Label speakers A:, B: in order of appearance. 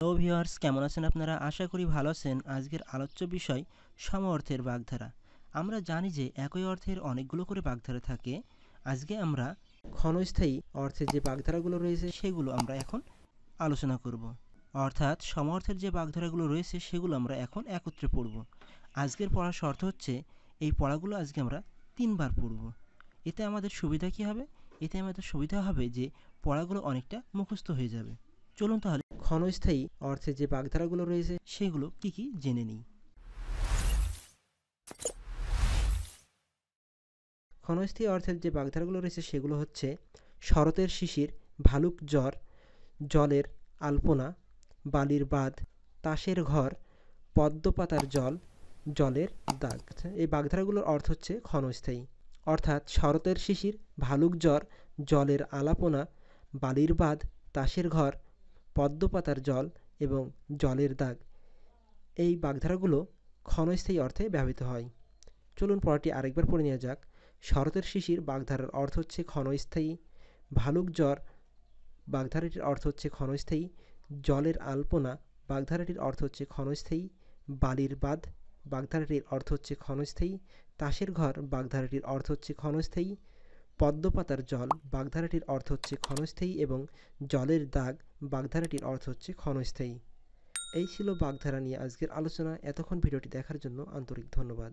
A: hello viewers কেমন আছেন আপনারা আশা করি ভালো আছেন আজকের আলোচ্য বিষয় সম অর্থের বাগধারা আমরা জানি যে একই অর্থের অনেকগুলো করে বাগধারা থাকে আজকে আমরা ক্ষণস্থায়ী অর্থের যে বাগধারাগুলো রয়েছে সেগুলো আমরা এখন আলোচনা করব অর্থাৎ সম অর্থের যে বাগধারাগুলো রয়েছে সেগুলো আমরা এখন একত্রে পড়ব আজকের পড়ার শর্ত হচ্ছে এই পড়াগুলো আজকে আমরা তিনবার পড়ব এতে আমাদের সুবিধা কী হবে এতে আমাদের সুবিধা হবে যে পড়াগুলো অনেকটা মুখস্থ হয়ে যাবে চলুন তাহলে ক্ষণস্থায়ী অর্থে যে বাগধারাগুলো রয়েছে সেগুলো কি কি জেনে নিই ক্ষণস্থায়ী অর্থের যে বাগধারাগুলো রয়েছে সেগুলো হচ্ছে শরতের শিশির ভালুক জ্বর জলের আলপনা বালির বাঁধ তাসের ঘর পদ্মপাতার জল জলের দাগ আচ্ছা, এই বাগধারাগুলোর অর্থ হচ্ছে ক্ষণস্থায়ী অর্থাৎ শরতের শিশির ভালুক জ্বর জলের আলাপনা বালির বাঁধ তাসের ঘর পদ্ম পাতার জল এবং জলের দাগ এই বাগধারাগুলো ক্ষণস্থায়ী অর্থে ব্যবহৃত হয় চলুন পড়াটি আরেকবার পড়ে নেওয়া যাক শরতের শিশির বাগধারার অর্থ হচ্ছে ক্ষণস্থায়ী ভালুক জ্বর বাগধারাটির অর্থ হচ্ছে ক্ষণস্থায়ী জলের আলপনা বাগধারাটির অর্থ হচ্ছে ক্ষণস্থায়ী বালির বাঁধ বাগধারাটির অর্থ হচ্ছে ক্ষণস্থায়ী তাসের ঘর বাগধারাটির অর্থ হচ্ছে ক্ষণস্থায়ী পদ্মপাতার জল বাগধারাটির অর্থ হচ্ছে ক্ষণস্থায়ী এবং জলের দাগ বাগধারাটির অর্থ হচ্ছে ক্ষণস্থায়ী এই ছিল বাগধারা নিয়ে আজকের আলোচনা এতক্ষণ ভিডিওটি দেখার জন্য আন্তরিক ধন্যবাদ